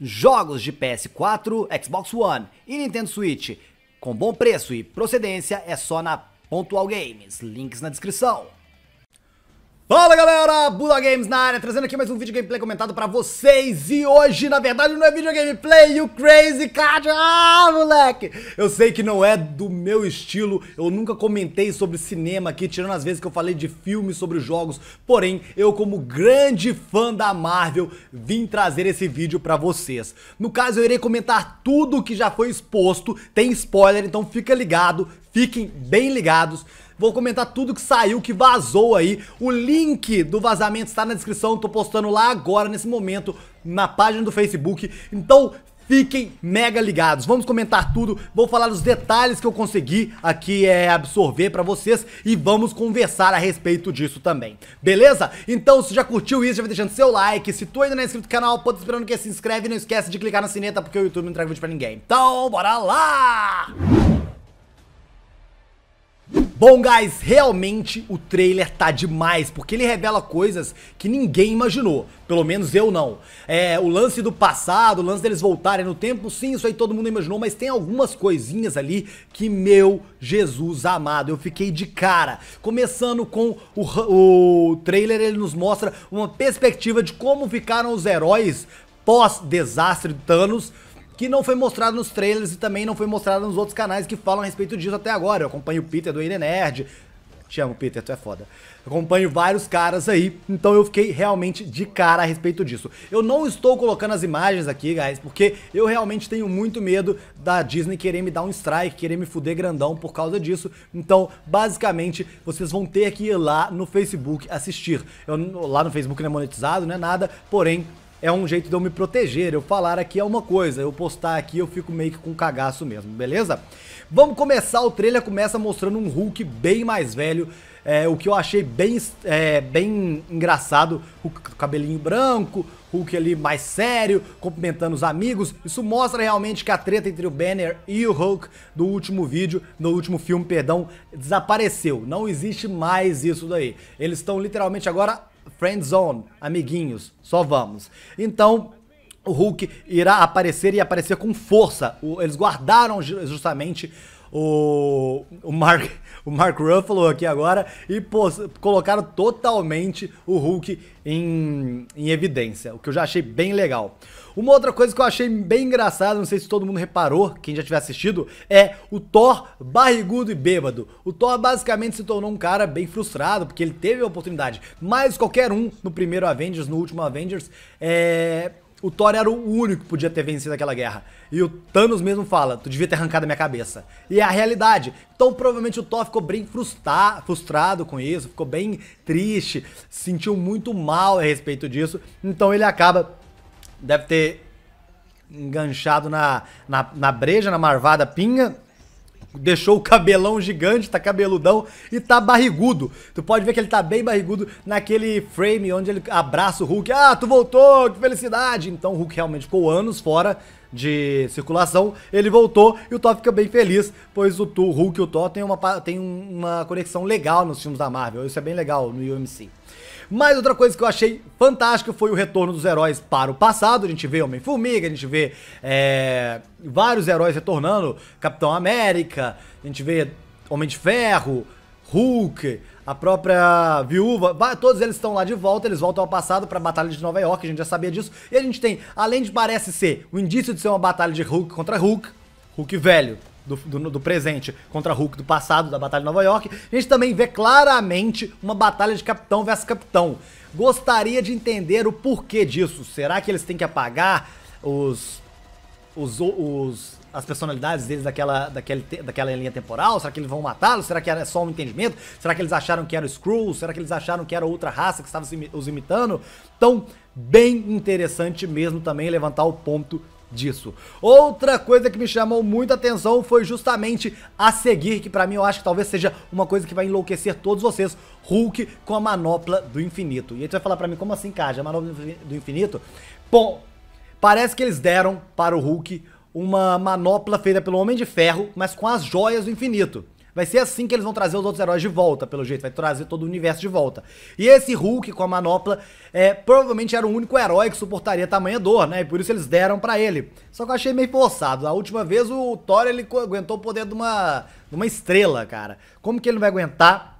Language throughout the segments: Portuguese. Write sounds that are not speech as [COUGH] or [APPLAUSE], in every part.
jogos de PS4, Xbox One e Nintendo Switch. Com bom preço e procedência é só na Pontual Games. Links na descrição. Fala galera, Buda Games na área, trazendo aqui mais um vídeo gameplay comentado pra vocês E hoje, na verdade, não é vídeo gameplay, o Crazy Card, ah, moleque Eu sei que não é do meu estilo, eu nunca comentei sobre cinema aqui Tirando as vezes que eu falei de filmes sobre jogos Porém, eu como grande fã da Marvel, vim trazer esse vídeo pra vocês No caso, eu irei comentar tudo que já foi exposto Tem spoiler, então fica ligado, Fiquem bem ligados. Vou comentar tudo que saiu, que vazou aí. O link do vazamento está na descrição. Tô postando lá agora, nesse momento, na página do Facebook. Então, fiquem mega ligados. Vamos comentar tudo, vou falar os detalhes que eu consegui aqui é, absorver para vocês e vamos conversar a respeito disso também. Beleza? Então, se já curtiu isso, já vai deixando seu like. Se tu ainda não é inscrito no canal, pode esperando que se inscreve e não esquece de clicar na sineta porque o YouTube não entrega vídeo para ninguém. Então, bora lá! Bom, guys, realmente o trailer tá demais, porque ele revela coisas que ninguém imaginou. Pelo menos eu não. É, o lance do passado, o lance deles voltarem no tempo, sim, isso aí todo mundo imaginou, mas tem algumas coisinhas ali que, meu Jesus amado, eu fiquei de cara. Começando com o, o trailer, ele nos mostra uma perspectiva de como ficaram os heróis pós-desastre Thanos que não foi mostrado nos trailers e também não foi mostrado nos outros canais que falam a respeito disso até agora. Eu acompanho o Peter do Ine Nerd. Te amo, Peter, tu é foda. acompanho vários caras aí, então eu fiquei realmente de cara a respeito disso. Eu não estou colocando as imagens aqui, guys, porque eu realmente tenho muito medo da Disney querer me dar um strike, querer me fuder grandão por causa disso. Então, basicamente, vocês vão ter que ir lá no Facebook assistir. Eu, lá no Facebook não é monetizado, não é nada, porém, é um jeito de eu me proteger. Eu falar aqui é uma coisa, eu postar aqui eu fico meio que com cagaço mesmo, beleza? Vamos começar, o trailer começa mostrando um Hulk bem mais velho, é, o que eu achei bem, é, bem engraçado, Hulk com cabelinho branco, Hulk ali mais sério, cumprimentando os amigos, isso mostra realmente que a treta entre o Banner e o Hulk do último vídeo, no último filme, perdão, desapareceu, não existe mais isso daí, eles estão literalmente agora Friend Zone, amiguinhos, só vamos. Então, o Hulk irá aparecer e aparecer com força. O, eles guardaram justamente o, o, Mark, [LAUGHS] o Mark Ruffalo aqui agora e pô, colocaram totalmente o Hulk em, em evidência, o que eu já achei bem legal. Uma outra coisa que eu achei bem engraçada, não sei se todo mundo reparou, quem já tiver assistido, é o Thor barrigudo e bêbado. O Thor basicamente se tornou um cara bem frustrado, porque ele teve a oportunidade, mas qualquer um no primeiro Avengers, no último Avengers, é o Thor era o único que podia ter vencido aquela guerra. E o Thanos mesmo fala, tu devia ter arrancado a minha cabeça. E é a realidade. Então provavelmente o Thor ficou bem frustra frustrado com isso, ficou bem triste, sentiu muito mal a respeito disso. Então ele acaba, deve ter enganchado na, na, na breja, na marvada pinga, deixou o cabelão gigante, tá cabeludão e tá barrigudo. Tu pode ver que ele tá bem barrigudo naquele frame onde ele abraça o Hulk. Ah, tu voltou, que felicidade! Então o Hulk realmente ficou anos fora de circulação, ele voltou e o Thor fica bem feliz, pois o, Hulk e o Thor tem uma, tem uma conexão legal nos filmes da Marvel, isso é bem legal no UMC. Mas outra coisa que eu achei fantástica foi o retorno dos heróis para o passado. A gente vê Homem-Formiga, a gente vê é, vários heróis retornando, Capitão América, a gente vê Homem de Ferro, Hulk, a própria Viúva, todos eles estão lá de volta, eles voltam ao passado para a Batalha de Nova York, a gente já sabia disso. E a gente tem, além de parece ser o indício de ser uma batalha de Hulk contra Hulk, Hulk velho, do, do, do, presente contra Hulk do passado, da Batalha de Nova York, a gente também vê claramente uma batalha de capitão versus capitão. Gostaria de entender o porquê disso. Será que eles têm que apagar os. os. os as personalidades deles daquela, daquele, daquela linha temporal? Será que eles vão matá-los? Será que era só um entendimento? Será que eles acharam que era o Skrull? Será que eles acharam que era outra raça que estava os imitando? Então, bem interessante mesmo também levantar o ponto disso. Outra coisa que me chamou muita atenção foi justamente a seguir, que para mim eu acho que talvez seja uma coisa que vai enlouquecer todos vocês, Hulk com a manopla do infinito. E aí tu vai falar para mim, como assim, Kaja, a manopla do infinito? Bom, parece que eles deram para o Hulk uma manopla feita pelo Homem de Ferro, mas com as joias do infinito. Vai ser assim que eles vão trazer os outros heróis de volta, pelo jeito. Vai trazer todo o universo de volta. E esse Hulk com a manopla é, provavelmente era o único herói que suportaria tamanha dor, né? E por isso eles deram para ele. Só que eu achei meio forçado. A última vez o Thor ele aguentou o poder de uma, de uma estrela, cara. Como que ele não vai aguentar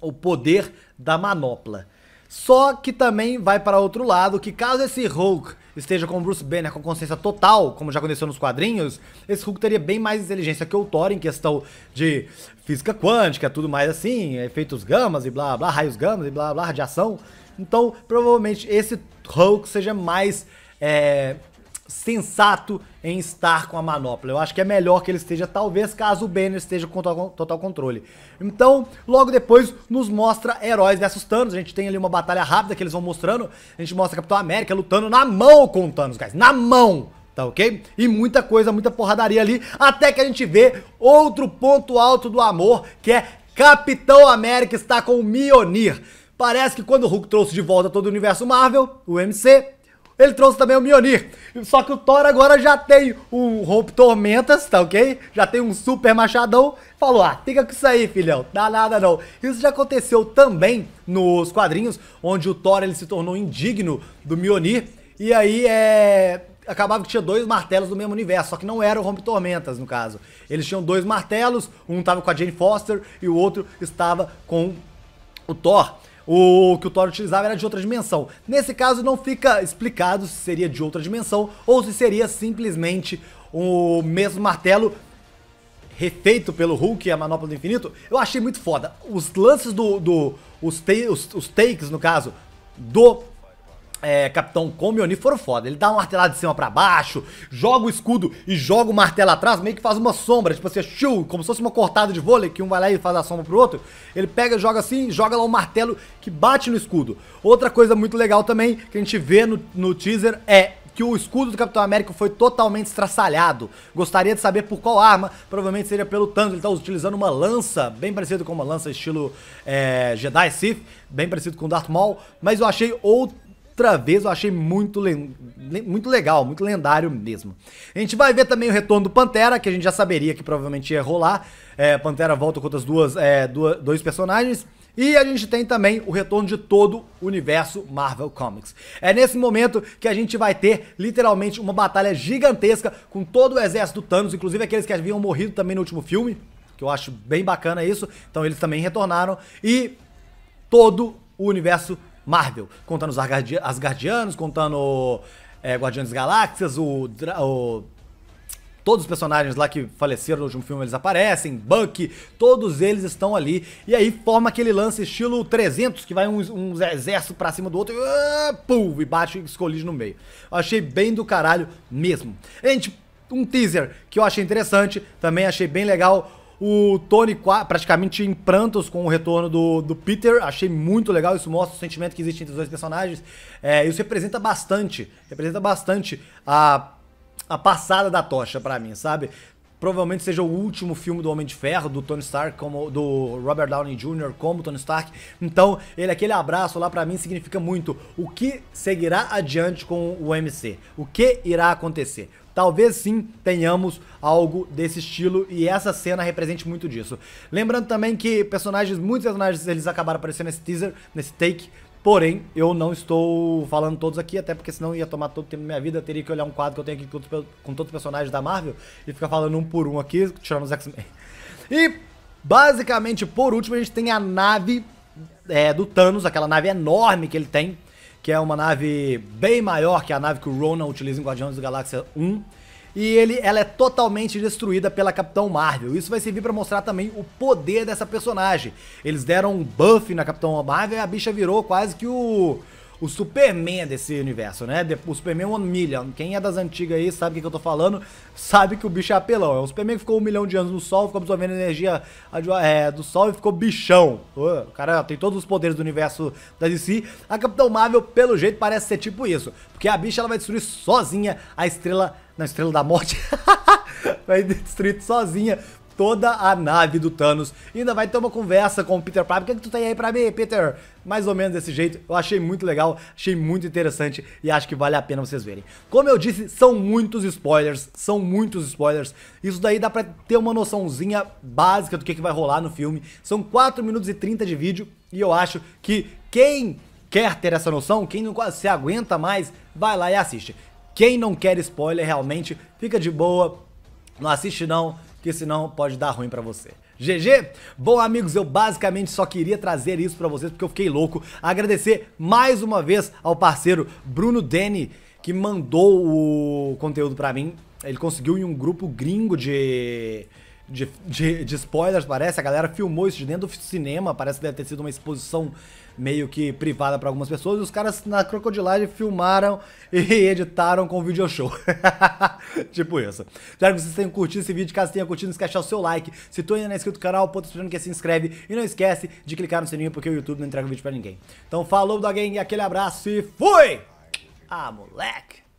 o poder da manopla? Só que também vai para outro lado, que caso esse Hulk esteja com o Bruce Banner com consciência total, como já aconteceu nos quadrinhos, esse Hulk teria bem mais inteligência que o Thor em questão de física quântica, tudo mais assim, efeitos gamas e blá blá, raios gamas e blá blá, radiação. Então, provavelmente esse Hulk seja mais é, sensato em estar com a manopla. Eu acho que é melhor que ele esteja, talvez, caso o Banner esteja com total controle. Então, logo depois, nos mostra heróis versus Thanos. A gente tem ali uma batalha rápida que eles vão mostrando. A gente mostra Capitão América lutando na mão com o Thanos, guys. Na mão! Tá ok? E muita coisa, muita porradaria ali. Até que a gente vê outro ponto alto do amor, que é Capitão América está com o Mionir. Parece que quando o Hulk trouxe de volta todo o universo Marvel, o MC, ele trouxe também o Mionir. Só que o Thor agora já tem um Rompe Tormentas, tá ok? Já tem um Super Machadão. Falou, ah, fica com isso aí, filhão. Dá nada não. Isso já aconteceu também nos quadrinhos, onde o Thor ele se tornou indigno do Mionir. E aí é acabava que tinha dois martelos do mesmo universo, só que não era o Rompe Tormentas, no caso. Eles tinham dois martelos, um estava com a Jane Foster e o outro estava com o Thor o que o Thor utilizava era de outra dimensão. Nesse caso não fica explicado se seria de outra dimensão ou se seria simplesmente o mesmo martelo refeito pelo Hulk e a Manopla do Infinito. Eu achei muito foda. Os lances do... do os, te, os, os takes, no caso, do é, Capitão Come foram foda. Ele dá um martelado de cima para baixo, joga o escudo e joga o martelo atrás, meio que faz uma sombra, tipo assim, shoo, como se fosse uma cortada de vôlei, que um vai lá e faz a sombra pro outro. Ele pega, joga assim, joga lá o um martelo que bate no escudo. Outra coisa muito legal também que a gente vê no, no teaser é que o escudo do Capitão América foi totalmente estraçalhado. Gostaria de saber por qual arma, provavelmente seria pelo Thanos. Ele está utilizando uma lança, bem parecido com uma lança estilo é, Jedi Sith, bem parecido com Darth Maul, mas eu achei outro outra vez, eu achei muito, le... muito legal, muito lendário mesmo. A gente vai ver também o retorno do Pantera, que a gente já saberia que provavelmente ia rolar. É, Pantera volta com as duas, é, duas, dois personagens. E a gente tem também o retorno de todo o universo Marvel Comics. É nesse momento que a gente vai ter literalmente uma batalha gigantesca com todo o exército Thanos, inclusive aqueles que haviam morrido também no último filme, que eu acho bem bacana isso. Então eles também retornaram e todo o universo Marvel, contando os Asgardi Asgardianos, contando é, Guardiões Galáxias, o, o, Todos os personagens lá que faleceram no último filme, eles aparecem, Buck, todos eles estão ali. E aí forma aquele lance estilo 300, que vai um, um exército pra cima do outro e... Uh, pum, e bate e escolhe no meio. Eu achei bem do caralho mesmo. Gente, um teaser que eu achei interessante, também achei bem legal o Tony praticamente em prantos com o retorno do, do Peter. Achei muito legal. Isso mostra o sentimento que existe entre os dois personagens. É, isso representa bastante. Representa bastante a, a passada da tocha para mim, sabe? provavelmente seja o último filme do Homem de Ferro, do Tony Stark, como do Robert Downey Jr. como Tony Stark. Então, ele aquele abraço lá para mim significa muito. O que seguirá adiante com o MC? O que irá acontecer? Talvez sim tenhamos algo desse estilo e essa cena represente muito disso. Lembrando também que personagens, muitos personagens, eles acabaram aparecendo nesse teaser, nesse take, Porém, eu não estou falando todos aqui, até porque senão ia tomar todo o tempo da minha vida. Eu teria que olhar um quadro que eu tenho aqui com todos, com todos os personagens da Marvel e ficar falando um por um aqui, tirando os X-Men. [LAUGHS] E, basicamente, por último, a gente tem a nave é, do Thanos, aquela nave enorme que ele tem, que é uma nave bem maior que a nave que o Ronan utiliza em Guardiões da Galáxia 1 e ele, ela é totalmente destruída pela Capitão Marvel. Isso vai servir para mostrar também o poder dessa personagem. Eles deram um buff na Capitão Marvel e a bicha virou quase que o o Superman é desse universo, né? O Superman One é Million. Quem é das antigas aí sabe o que eu tô falando, sabe que o bicho é apelão. É o Superman que ficou um milhão de anos no Sol, ficou absorvendo energia é, do Sol e ficou bichão. O cara tem todos os poderes do universo da DC. A Capitão Marvel, pelo jeito, parece ser tipo isso. Porque a bicha ela vai destruir sozinha a estrela. Na estrela da morte. [LAUGHS] vai destruir sozinha toda a nave do Thanos. E ainda vai ter uma conversa com o Peter Parker. O que, é que tu tem aí pra mim, Peter? mais ou menos desse jeito. Eu achei muito legal, achei muito interessante e acho que vale a pena vocês verem. Como eu disse, são muitos spoilers, são muitos spoilers. Isso daí dá pra ter uma noçãozinha básica do que, que vai rolar no filme. São 4 minutos e 30 de vídeo e eu acho que quem quer ter essa noção, quem não se aguenta mais, vai lá e assiste. Quem não quer spoiler realmente, fica de boa, não assiste não, que senão pode dar ruim pra você. GG? Bom, amigos, eu basicamente só queria trazer isso pra vocês porque eu fiquei louco. Agradecer mais uma vez ao parceiro Bruno Deni, que mandou o conteúdo pra mim. Ele conseguiu em um grupo gringo de de, de, de, spoilers, parece. A galera filmou isso de dentro do cinema, parece que deve ter sido uma exposição meio que privada para algumas pessoas. E os caras na Crocodilade filmaram [LAUGHS] e editaram com video show. [LAUGHS] tipo isso. Espero que vocês tenham curtido esse vídeo. Caso tenha curtido, não esquece o seu like. Se tu ainda não é inscrito no canal, ponto esperando que se inscreve. E não esquece de clicar no sininho, porque o YouTube não entrega vídeo para ninguém. Então falou da gang, aquele abraço e fui! Ah, moleque!